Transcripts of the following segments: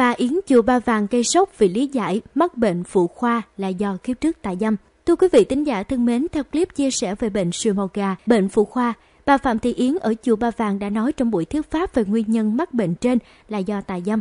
Bà Yến chùa Ba Vàng gây sốc vì lý giải mắc bệnh phụ khoa là do kiếp trước tà dâm. Thưa quý vị tín giả thân mến, theo clip chia sẻ về bệnh sùi màu gà, bệnh phụ khoa, bà Phạm Thị Yến ở chùa Ba Vàng đã nói trong buổi thuyết pháp về nguyên nhân mắc bệnh trên là do tà dâm.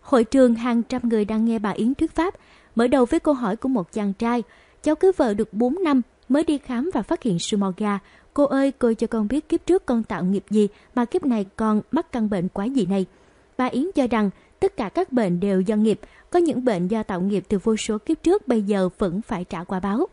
Hội trường hàng trăm người đang nghe bà Yến thuyết pháp, mở đầu với câu hỏi của một chàng trai. Cháu cưới vợ được 4 năm mới đi khám và phát hiện sùi màu gà. Cô ơi, cô cho con biết kiếp trước con tạo nghiệp gì mà kiếp này con mắc căn bệnh quái gì này. Bà Yến cho rằng Tất cả các bệnh đều do nghiệp, có những bệnh do tạo nghiệp từ vô số kiếp trước bây giờ vẫn phải trả quả báo.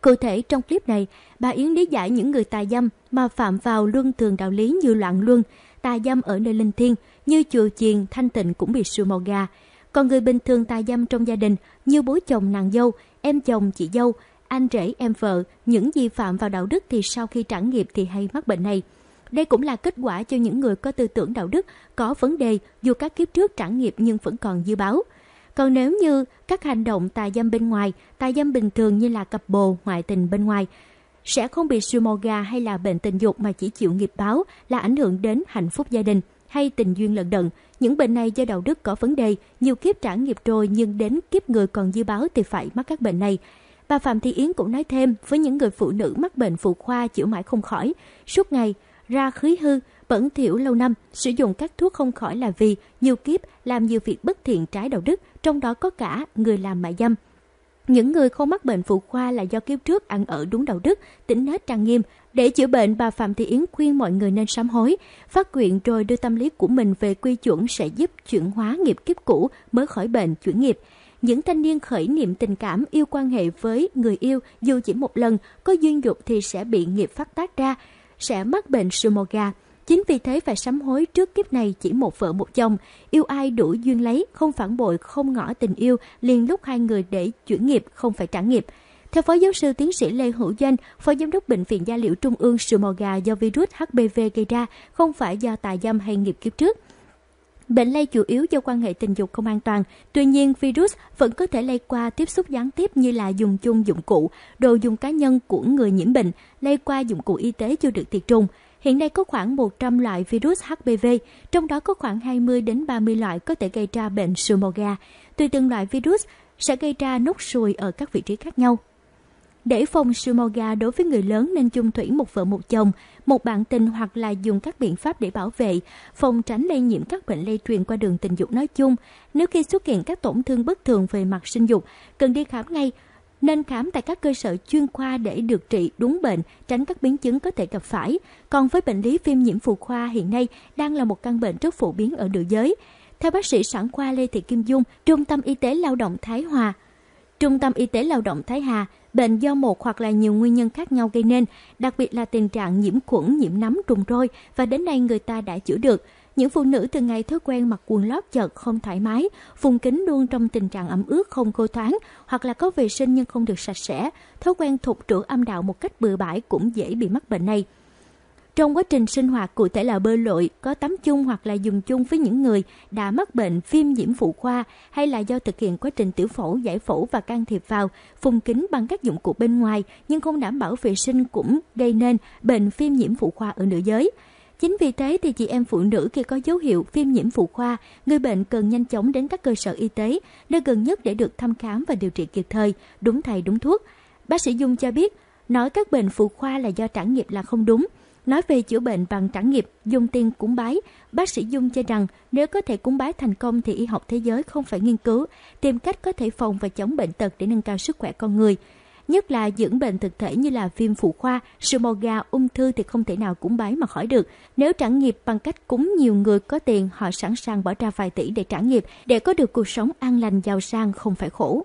Cụ thể trong clip này, bà Yến lý giải những người tà dâm mà phạm vào luân thường đạo lý như loạn luân, tà dâm ở nơi linh thiêng như chùa chiền, thanh tịnh cũng bị sùa màu gà. Còn người bình thường tà dâm trong gia đình như bố chồng nàng dâu, em chồng chị dâu, anh rể em vợ, những gì phạm vào đạo đức thì sau khi trả nghiệp thì hay mắc bệnh này. Đây cũng là kết quả cho những người có tư tưởng đạo đức, có vấn đề dù các kiếp trước trải nghiệp nhưng vẫn còn dư báo. Còn nếu như các hành động tà dâm bên ngoài, tà dâm bình thường như là cặp bồ, ngoại tình bên ngoài, sẽ không bị sumoga hay là bệnh tình dục mà chỉ chịu nghiệp báo là ảnh hưởng đến hạnh phúc gia đình hay tình duyên lận đận. Những bệnh này do đạo đức có vấn đề, nhiều kiếp trải nghiệp rồi nhưng đến kiếp người còn dư báo thì phải mắc các bệnh này. Bà Phạm Thị Yến cũng nói thêm với những người phụ nữ mắc bệnh phụ khoa chữa mãi không khỏi, suốt ngày ra khí hư, bẩn thiểu lâu năm, sử dụng các thuốc không khỏi là vì nhiều kiếp làm nhiều việc bất thiện trái đạo đức, trong đó có cả người làm mại dâm. Những người không mắc bệnh phụ khoa là do kiếp trước ăn ở đúng đạo đức, tính nết trang nghiêm. Để chữa bệnh, bà Phạm Thị Yến khuyên mọi người nên sám hối, phát nguyện rồi đưa tâm lý của mình về quy chuẩn sẽ giúp chuyển hóa nghiệp kiếp cũ mới khỏi bệnh, chuyển nghiệp những thanh niên khởi niệm tình cảm yêu quan hệ với người yêu dù chỉ một lần, có duyên dục thì sẽ bị nghiệp phát tác ra sẽ mắc bệnh Sumoga. Chính vì thế phải sám hối trước kiếp này chỉ một vợ một chồng, yêu ai đủ duyên lấy, không phản bội, không ngỏ tình yêu, liền lúc hai người để chuyển nghiệp, không phải trả nghiệp. Theo Phó Giáo sư Tiến sĩ Lê Hữu danh Phó Giám đốc Bệnh viện Gia liễu Trung ương, sự mò gà do virus HPV gây ra, không phải do tà dâm hay nghiệp kiếp trước. Bệnh lây chủ yếu do quan hệ tình dục không an toàn, tuy nhiên virus vẫn có thể lây qua tiếp xúc gián tiếp như là dùng chung dụng cụ, đồ dùng cá nhân của người nhiễm bệnh, lây qua dụng cụ y tế chưa được tiệt trùng. Hiện nay có khoảng 100 loại virus HPV, trong đó có khoảng 20 đến 30 loại có thể gây ra bệnh sumoga. Tùy từng loại virus sẽ gây ra nốt ruồi ở các vị trí khác nhau. Để phòng gà đối với người lớn nên chung thủy một vợ một chồng, một bạn tình hoặc là dùng các biện pháp để bảo vệ, phòng tránh lây nhiễm các bệnh lây truyền qua đường tình dục nói chung. Nếu khi xuất hiện các tổn thương bất thường về mặt sinh dục, cần đi khám ngay, nên khám tại các cơ sở chuyên khoa để được trị đúng bệnh, tránh các biến chứng có thể gặp phải. Còn với bệnh lý viêm nhiễm phụ khoa hiện nay đang là một căn bệnh rất phổ biến ở nữ giới. Theo bác sĩ sản khoa Lê Thị Kim Dung, Trung tâm Y tế Lao động Thái Hòa, Trung tâm Y tế Lao động Thái Hà, bệnh do một hoặc là nhiều nguyên nhân khác nhau gây nên, đặc biệt là tình trạng nhiễm khuẩn, nhiễm nấm trùng roi và đến nay người ta đã chữa được. Những phụ nữ thường ngày thói quen mặc quần lót chật không thoải mái, vùng kính luôn trong tình trạng ẩm ướt không khô thoáng hoặc là có vệ sinh nhưng không được sạch sẽ, thói quen thụt trữ âm đạo một cách bừa bãi cũng dễ bị mắc bệnh này. Trong quá trình sinh hoạt cụ thể là bơi lội, có tắm chung hoặc là dùng chung với những người đã mắc bệnh viêm nhiễm phụ khoa hay là do thực hiện quá trình tiểu phẫu, giải phẫu và can thiệp vào, phùng kính bằng các dụng cụ bên ngoài nhưng không đảm bảo vệ sinh cũng gây nên bệnh viêm nhiễm phụ khoa ở nữ giới. Chính vì thế thì chị em phụ nữ khi có dấu hiệu viêm nhiễm phụ khoa, người bệnh cần nhanh chóng đến các cơ sở y tế nơi gần nhất để được thăm khám và điều trị kịp thời, đúng thầy đúng thuốc. Bác sĩ Dung cho biết, nói các bệnh phụ khoa là do trải nghiệm là không đúng – Nói về chữa bệnh bằng trải nghiệp, dung tiên cúng bái, bác sĩ Dung cho rằng nếu có thể cúng bái thành công thì y học thế giới không phải nghiên cứu, tìm cách có thể phòng và chống bệnh tật để nâng cao sức khỏe con người. Nhất là dưỡng bệnh thực thể như là viêm phụ khoa, sự mò gà, ung thư thì không thể nào cúng bái mà khỏi được. Nếu trải nghiệp bằng cách cúng nhiều người có tiền, họ sẵn sàng bỏ ra vài tỷ để trải nghiệp, để có được cuộc sống an lành giàu sang không phải khổ.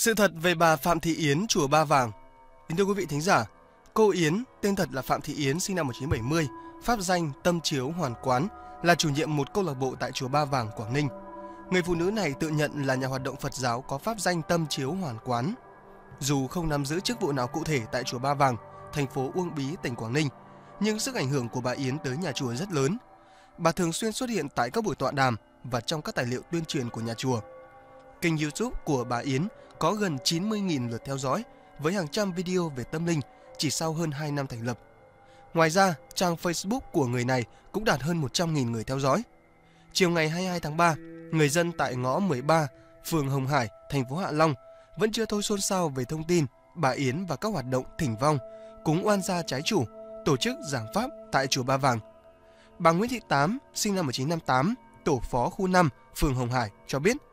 Sự thật về bà Phạm Thị Yến, chùa Ba Vàng. Kính thưa quý vị thính giả, cô Yến, tên thật là Phạm Thị Yến, sinh năm 1970, pháp danh Tâm Chiếu Hoàn Quán, là chủ nhiệm một câu lạc bộ tại chùa Ba Vàng, Quảng Ninh. Người phụ nữ này tự nhận là nhà hoạt động Phật giáo có pháp danh Tâm Chiếu Hoàn Quán. Dù không nắm giữ chức vụ nào cụ thể tại chùa Ba Vàng, thành phố Uông Bí, tỉnh Quảng Ninh, nhưng sức ảnh hưởng của bà Yến tới nhà chùa rất lớn. Bà thường xuyên xuất hiện tại các buổi tọa đàm và trong các tài liệu tuyên truyền của nhà chùa. Kênh YouTube của bà Yến có gần 90.000 lượt theo dõi với hàng trăm video về tâm linh chỉ sau hơn 2 năm thành lập. Ngoài ra, trang Facebook của người này cũng đạt hơn 100.000 người theo dõi. Chiều ngày 22 tháng 3, người dân tại ngõ 13, phường Hồng Hải, thành phố Hạ Long vẫn chưa thôi xôn xao về thông tin bà Yến và các hoạt động thỉnh vong, cúng oan gia trái chủ, tổ chức giảng pháp tại chùa Ba Vàng. Bà Nguyễn Thị Tám, sinh năm 1958, tổ phó khu 5, phường Hồng Hải cho biết –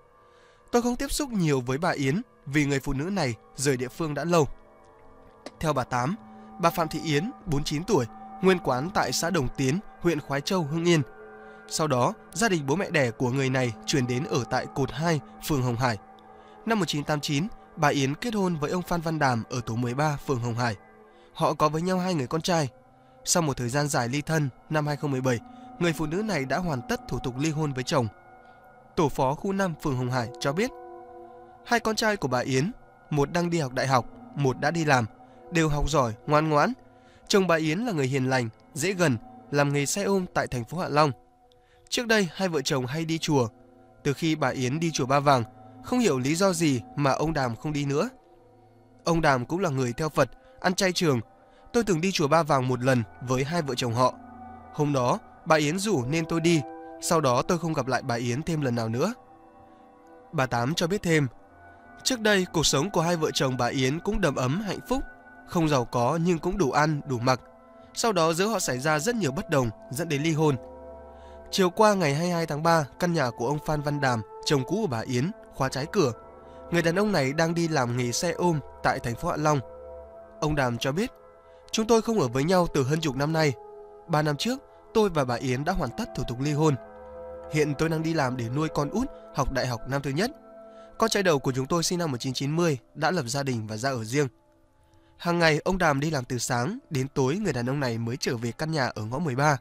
Tôi không tiếp xúc nhiều với bà Yến vì người phụ nữ này rời địa phương đã lâu. Theo bà Tám, bà Phạm Thị Yến, 49 tuổi, nguyên quán tại xã Đồng Tiến, huyện Khói Châu, Hưng Yên. Sau đó, gia đình bố mẹ đẻ của người này chuyển đến ở tại Cột 2, phường Hồng Hải. Năm 1989, bà Yến kết hôn với ông Phan Văn Đàm ở tổ 13, phường Hồng Hải. Họ có với nhau hai người con trai. Sau một thời gian dài ly thân, năm 2017, người phụ nữ này đã hoàn tất thủ tục ly hôn với chồng tổ phó khu 5 phường Hồng Hải cho biết, hai con trai của bà Yến, một đang đi học đại học, một đã đi làm, đều học giỏi, ngoan ngoãn. Chồng bà Yến là người hiền lành, dễ gần, làm nghề xe ôm tại thành phố Hạ Long. Trước đây hai vợ chồng hay đi chùa, từ khi bà Yến đi chùa Ba Vàng, không hiểu lý do gì mà ông Đàm không đi nữa. Ông Đàm cũng là người theo Phật, ăn chay trường. Tôi từng đi chùa Ba Vàng một lần với hai vợ chồng họ. Hôm đó, bà Yến rủ nên tôi đi sau đó tôi không gặp lại bà Yến thêm lần nào nữa. Bà Tám cho biết thêm, trước đây cuộc sống của hai vợ chồng bà Yến cũng đầm ấm hạnh phúc, không giàu có nhưng cũng đủ ăn, đủ mặc. Sau đó giữa họ xảy ra rất nhiều bất đồng dẫn đến ly hôn. Chiều qua ngày 22 tháng 3, căn nhà của ông Phan Văn Đàm, chồng cũ của bà Yến, khóa trái cửa. Người đàn ông này đang đi làm nghề xe ôm tại thành phố Hạ Long. Ông Đàm cho biết, chúng tôi không ở với nhau từ hơn chục năm nay. Ba năm trước, tôi và bà Yến đã hoàn tất thủ tục ly hôn. Hiện tôi đang đi làm để nuôi con út học đại học năm thứ nhất. Con trai đầu của chúng tôi sinh năm 1990 đã lập gia đình và ra ở riêng. Hàng ngày ông Đàm đi làm từ sáng đến tối người đàn ông này mới trở về căn nhà ở ngõ 13.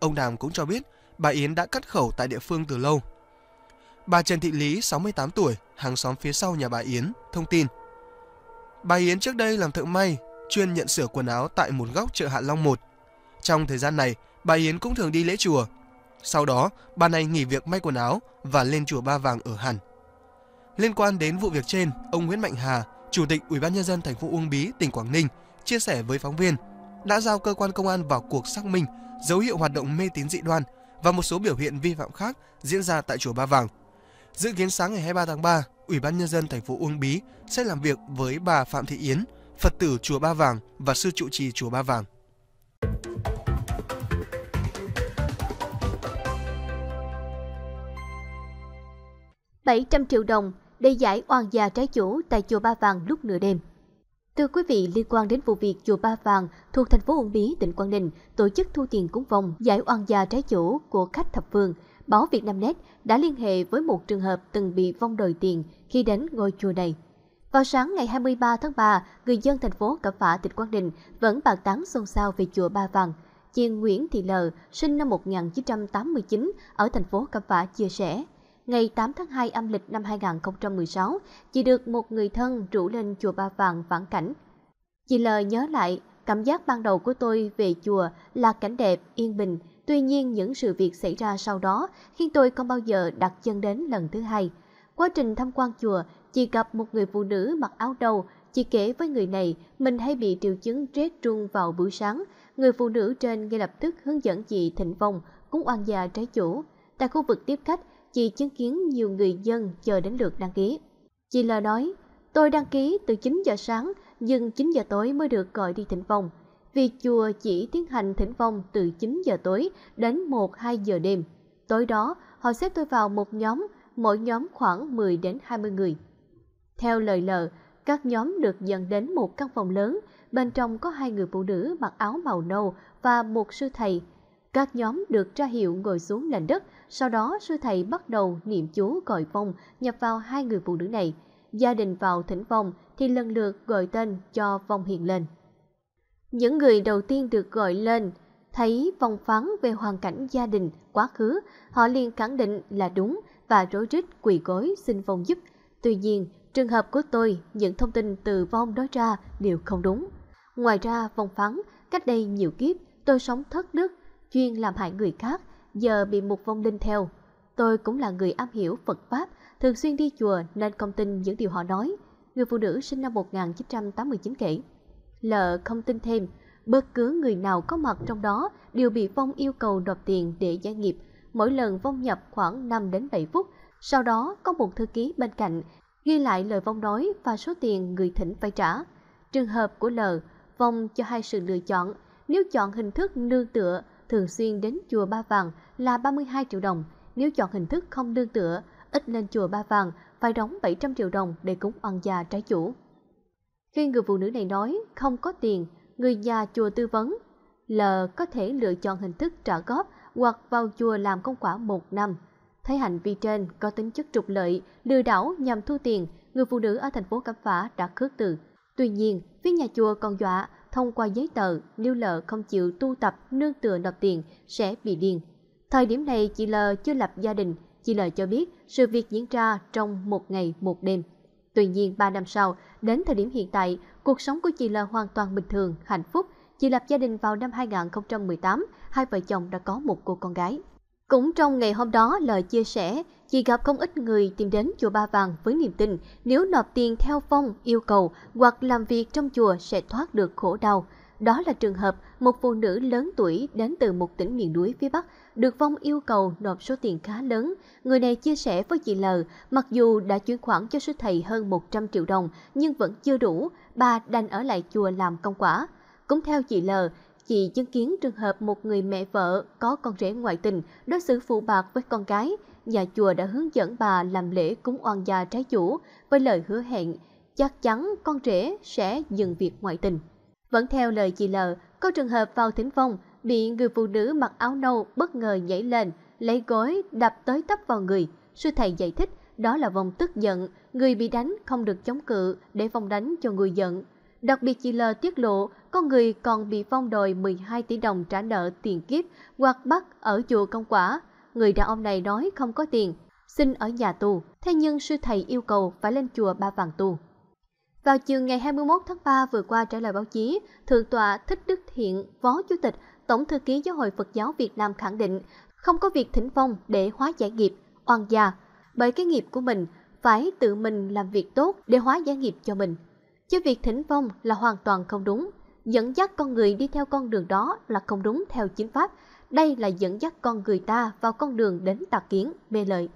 Ông Đàm cũng cho biết bà Yến đã cắt khẩu tại địa phương từ lâu. Bà Trần Thị Lý, 68 tuổi, hàng xóm phía sau nhà bà Yến, thông tin. Bà Yến trước đây làm thợ may, chuyên nhận sửa quần áo tại một góc chợ Hạ Long 1. Trong thời gian này, bà Yến cũng thường đi lễ chùa. Sau đó, bà này nghỉ việc may quần áo và lên chùa Ba Vàng ở hẳn. Liên quan đến vụ việc trên, ông Nguyễn Mạnh Hà, Chủ tịch Ủy ban nhân dân thành phố Uông Bí, tỉnh Quảng Ninh chia sẻ với phóng viên đã giao cơ quan công an vào cuộc xác minh dấu hiệu hoạt động mê tín dị đoan và một số biểu hiện vi phạm khác diễn ra tại chùa Ba Vàng. Dự kiến sáng ngày 23 tháng 3, Ủy ban nhân dân thành phố Uông Bí sẽ làm việc với bà Phạm Thị Yến, Phật tử chùa Ba Vàng và sư trụ trì chùa Ba Vàng. 700 triệu đồng để giải oan gia trái chủ tại chùa Ba Vàng lúc nửa đêm. Thưa quý vị, liên quan đến vụ việc chùa Ba Vàng thuộc thành phố Uông Bí, tỉnh Quảng Ninh tổ chức thu tiền cúng vong giải oan gia trái chủ của khách thập phương, báo Vietnamnet đã liên hệ với một trường hợp từng bị vong đòi tiền khi đến ngôi chùa này. Vào sáng ngày 23 tháng 3, người dân thành phố Cẩm Phả, tỉnh Quảng Ninh vẫn bàn tán xôn xao về chùa Ba Vàng. Chị Nguyễn Thị Lờ, sinh năm 1989 ở thành phố Cẩm Phả chia sẻ, ngày 8 tháng 2 âm lịch năm 2016, chị được một người thân rủ lên chùa Ba Vàng vãn cảnh. Chị L nhớ lại, cảm giác ban đầu của tôi về chùa là cảnh đẹp, yên bình, tuy nhiên những sự việc xảy ra sau đó khiến tôi không bao giờ đặt chân đến lần thứ hai. Quá trình tham quan chùa, chị gặp một người phụ nữ mặc áo đầu, chị kể với người này mình hay bị triệu chứng rét run vào buổi sáng. Người phụ nữ trên ngay lập tức hướng dẫn chị thịnh vong, cúng oan gia trái chủ. Tại khu vực tiếp khách, chị chứng kiến nhiều người dân chờ đến lượt đăng ký. Chị lờ nói, tôi đăng ký từ 9 giờ sáng nhưng 9 giờ tối mới được gọi đi thỉnh vong. Vì chùa chỉ tiến hành thỉnh vong từ 9 giờ tối đến 1-2 giờ đêm. Tối đó, họ xếp tôi vào một nhóm, mỗi nhóm khoảng 10 đến 20 người. Theo lời lờ, các nhóm được dẫn đến một căn phòng lớn, bên trong có hai người phụ nữ mặc áo màu nâu và một sư thầy các nhóm được ra hiệu ngồi xuống nền đất, sau đó sư thầy bắt đầu niệm chú gọi vong nhập vào hai người phụ nữ này. Gia đình vào thỉnh vong thì lần lượt gọi tên cho vong hiện lên. Những người đầu tiên được gọi lên thấy vòng phán về hoàn cảnh gia đình, quá khứ, họ liền khẳng định là đúng và rối rít quỳ gối xin vong giúp. Tuy nhiên, trường hợp của tôi, những thông tin từ vong nói ra đều không đúng. Ngoài ra, vong phán, cách đây nhiều kiếp, tôi sống thất đức chuyên làm hại người khác, giờ bị một vong linh theo. Tôi cũng là người am hiểu Phật Pháp, thường xuyên đi chùa nên không tin những điều họ nói. Người phụ nữ sinh năm 1989 kể. lợ không tin thêm, bất cứ người nào có mặt trong đó đều bị vong yêu cầu nộp tiền để giải nghiệp. Mỗi lần vong nhập khoảng 5 đến 7 phút, sau đó có một thư ký bên cạnh ghi lại lời vong nói và số tiền người thỉnh phải trả. Trường hợp của lợ vong cho hai sự lựa chọn, nếu chọn hình thức nương tựa thường xuyên đến chùa Ba Vàng là 32 triệu đồng. Nếu chọn hình thức không đương tựa, ít lên chùa Ba Vàng phải đóng 700 triệu đồng để cúng oan gia trái chủ. Khi người phụ nữ này nói không có tiền, người nhà chùa tư vấn là có thể lựa chọn hình thức trả góp hoặc vào chùa làm công quả một năm. Thấy hành vi trên có tính chất trục lợi, lừa đảo nhằm thu tiền, người phụ nữ ở thành phố Cẩm Phả đã khước từ. Tuy nhiên, phía nhà chùa còn dọa thông qua giấy tờ, lưu lợ không chịu tu tập nương tựa nộp tiền sẽ bị điên. Thời điểm này chị L chưa lập gia đình, chị L cho biết sự việc diễn ra trong một ngày một đêm. Tuy nhiên 3 năm sau, đến thời điểm hiện tại, cuộc sống của chị L hoàn toàn bình thường, hạnh phúc. Chị lập gia đình vào năm 2018, hai vợ chồng đã có một cô con gái. Cũng trong ngày hôm đó, L chia sẻ chị gặp không ít người tìm đến chùa Ba Vàng với niềm tin nếu nộp tiền theo phong yêu cầu hoặc làm việc trong chùa sẽ thoát được khổ đau. Đó là trường hợp một phụ nữ lớn tuổi đến từ một tỉnh miền núi phía Bắc được Phong yêu cầu nộp số tiền khá lớn. Người này chia sẻ với chị L, mặc dù đã chuyển khoản cho sư thầy hơn 100 triệu đồng nhưng vẫn chưa đủ, bà đành ở lại chùa làm công quả. Cũng theo chị L, chị chứng kiến trường hợp một người mẹ vợ có con rể ngoại tình đối xử phụ bạc với con gái – nhà chùa đã hướng dẫn bà làm lễ cúng oan gia trái chủ với lời hứa hẹn chắc chắn con rể sẽ dừng việc ngoại tình. Vẫn theo lời chị L, có trường hợp vào thính phong bị người phụ nữ mặc áo nâu bất ngờ nhảy lên, lấy gối đập tới tấp vào người. Sư thầy giải thích đó là vòng tức giận, người bị đánh không được chống cự để phòng đánh cho người giận. Đặc biệt chị L tiết lộ có người còn bị phong đòi 12 tỷ đồng trả nợ tiền kiếp hoặc bắt ở chùa Công Quả người đàn ông này nói không có tiền, xin ở nhà tù, thế nhưng sư thầy yêu cầu phải lên chùa Ba Vàng tù. Vào chiều ngày 21 tháng 3 vừa qua trả lời báo chí, Thượng tọa Thích Đức Thiện, Phó Chủ tịch, Tổng thư ký Giáo hội Phật giáo Việt Nam khẳng định không có việc thỉnh phong để hóa giải nghiệp, oan gia. Bởi cái nghiệp của mình, phải tự mình làm việc tốt để hóa giải nghiệp cho mình. Chứ việc thỉnh phong là hoàn toàn không đúng. Dẫn dắt con người đi theo con đường đó là không đúng theo chính pháp, đây là dẫn dắt con người ta vào con đường đến tà kiến, mê lợi.